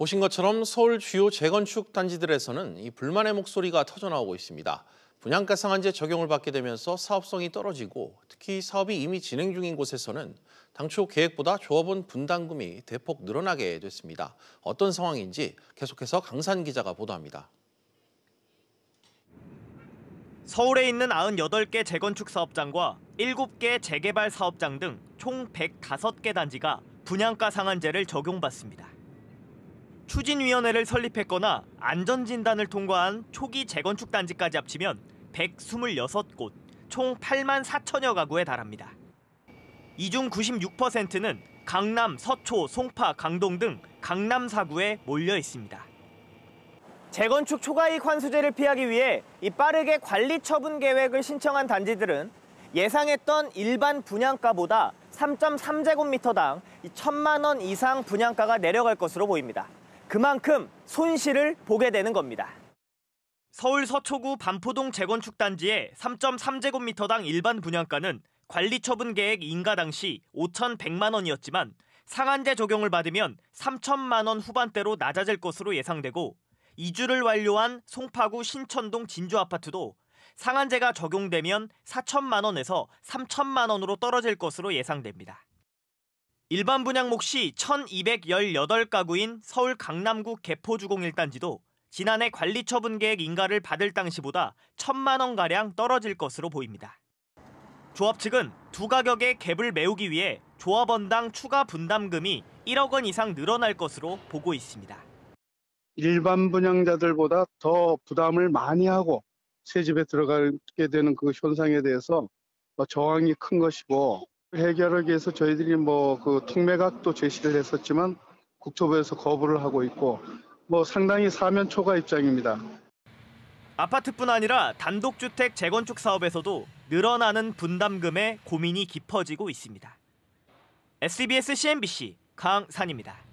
보신 것처럼 서울 주요 재건축 단지들에서는 이 불만의 목소리가 터져나오고 있습니다. 분양가 상한제 적용을 받게 되면서 사업성이 떨어지고 특히 사업이 이미 진행 중인 곳에서는 당초 계획보다 조합원 분담금이 대폭 늘어나게 됐습니다. 어떤 상황인지 계속해서 강산 기자가 보도합니다. 서울에 있는 98개 재건축 사업장과 7개 재개발 사업장 등 총 105개 단지가 분양가 상한제를 적용받습니다. 추진위원회를 설립했거나 안전진단을 통과한 초기 재건축 단지까지 합치면 126곳, 총 8만 4천여 가구에 달합니다. 이 중 96%는 강남, 서초, 송파, 강동 등 강남 4구에 몰려 있습니다. 재건축 초과이익 환수제를 피하기 위해 이 빠르게 관리 처분 계획을 신청한 단지들은 예상했던 일반 분양가보다 3.3제곱미터당 1천만 원 이상 분양가가 내려갈 것으로 보입니다. 그만큼 손실을 보게 되는 겁니다. 서울 서초구 반포동 재건축 단지의 3.3제곱미터당 일반 분양가는 관리 처분 계획 인가 당시 5,100만 원이었지만 상한제 적용을 받으면 3천만 원 후반대로 낮아질 것으로 예상되고 이주를 완료한 송파구 신천동 진주 아파트도 상한제가 적용되면 4천만 원에서 3천만 원으로 떨어질 것으로 예상됩니다. 일반 분양목 시 1218가구인 서울 강남구 개포주공 1단지도 지난해 관리처분 계획 인가를 받을 당시보다 1천만 원가량 떨어질 것으로 보입니다. 조합 측은 두 가격의 갭을 메우기 위해 조합원당 추가 분담금이 1억 원 이상 늘어날 것으로 보고 있습니다. 일반 분양자들보다 더 부담을 많이 하고 새 집에 들어가게 되는 그 현상에 대해서 뭐 저항이 큰 것이고 해결하기 위해서 저희들이 뭐그특매각도 제시를 했었지만 국토부에서 거부를 하고 있고 뭐 상당히 사면 초가 입장입니다. 아파트뿐 아니라 단독주택 재건축 사업에서도 늘어나는 분담금에 고민이 깊어지고 있습니다. SBS CNBC 강산입니다.